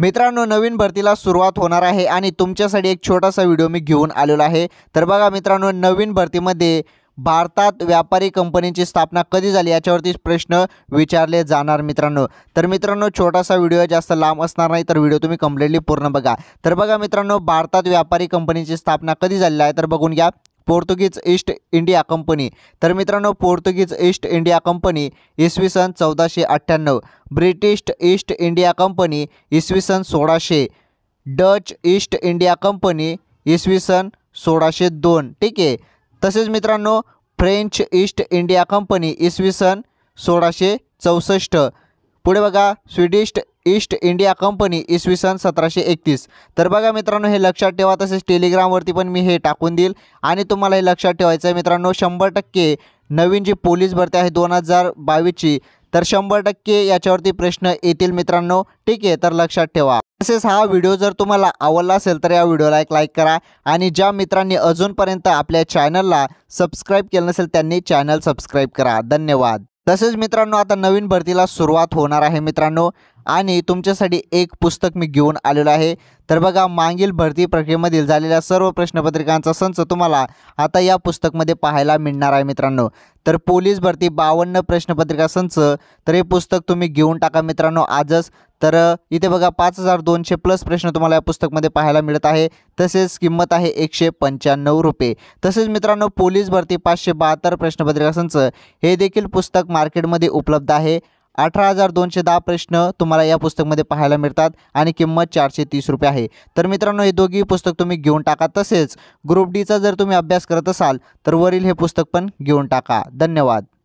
मित्रांनो नवीन भरतीला सुरुवात होणार आहे आणि तुमच्यासाठी एक छोटासा व्हिडिओ मी घेऊन आलेलो आहे तर बघा मित्रांनो नवीन भरतीमध्ये भारतात व्यापारी कंपनीची स्थापना कधी झाली याच्यावरती प्रश्न विचारले जाणार मित्रांनो तर मित्रांनो छोटासा व्हिडिओ जास्त लांब असणार नाही तर व्हिडिओ तुम्ही कम्प्लिटली पूर्ण बघा तर बघा मित्रांनो भारतात व्यापारी कंपनीची स्थापना कधी झालेली आहे तर बघून घ्या पोर्तुगीज ईस्ट इंडिया कंपनी तर मित्रांनो पोर्तुगीज ईस्ट इंडिया कंपनी इसवी सन चौदाशे अठ्ठ्याण्णव ब्रिटिश ईस्ट इंडिया कंपनी इसवी सन सोळाशे डच ईस्ट इंडिया कंपनी इसवी सन सोळाशे दोन ठीक आहे तसेच मित्रांनो फ्रेंच ईस्ट इंडिया कंपनी इसवी सन सोळाशे चौसष्ट पुढे बघा स्वीडिश ईस्ट इंडिया कंपनी इसवी सन सतराशे एकतीस तर बघा मित्रांनो हे लक्षात ठेवा तसेच टेलिग्रामवरती पण मी हे टाकून देईल आणि तुम्हाला हे लक्षात ठेवायचं आहे मित्रांनो शंभर टक्के नवीन जी पोलीस भरती आहे दोन हजार बावीसची तर शंभर टक्के याच्यावरती प्रश्न येतील मित्रांनो ठीक आहे तर लक्षात ठेवा तसेच हा व्हिडिओ जर तुम्हाला आवडला असेल तर या व्हिडिओला एक लाईक करा आणि ज्या मित्रांनी अजूनपर्यंत आपल्या चॅनलला सबस्क्राईब केलं नसेल त्यांनी चॅनल सबस्क्राईब करा धन्यवाद तसेच मित्रांनो आता नवीन भरतीला सुरुवात होणार आहे मित्रांनो आणि तुमच्यासाठी एक पुस्तक मी घेऊन आलेलो आहे तर बघा मागील भरती प्रक्रियेमधील झालेल्या सर्व प्रश्नपत्रिकांचा संच तुम्हाला आता या पुस्तकमध्ये पाहायला मिळणार आहे मित्रांनो तर पोलीस भरती बावन्न प्रश्नपत्रिका संच तर हे पुस्तक तुम्ही घेऊन टाका मित्रांनो आजच तर इथे बघा पाच हजार दोनशे प्लस प्रश्न तुम्हाला या पुस्तकमध्ये पाहायला मिळत आहे तसेच किंमत आहे एकशे पंच्याण्णव रुपये तसेच मित्रांनो पोलीस भरती पाचशे बहात्तर प्रश्नपत्रिका संच हे देखील पुस्तक मार्केटमध्ये उपलब्ध आहे अठरा हजार दोनशे दहा प्रश्न तुम्हाला या पुस्तकमध्ये पाहायला मिळतात आणि किंमत चारशे तीस रुपये आहे तर मित्रांनो हे दोघी पुस्तक तुम्ही घेऊन टाका तसेच ग्रुप डीचा जर तुम्ही अभ्यास करत असाल तर वरील हे पुस्तक पण घेऊन टाका धन्यवाद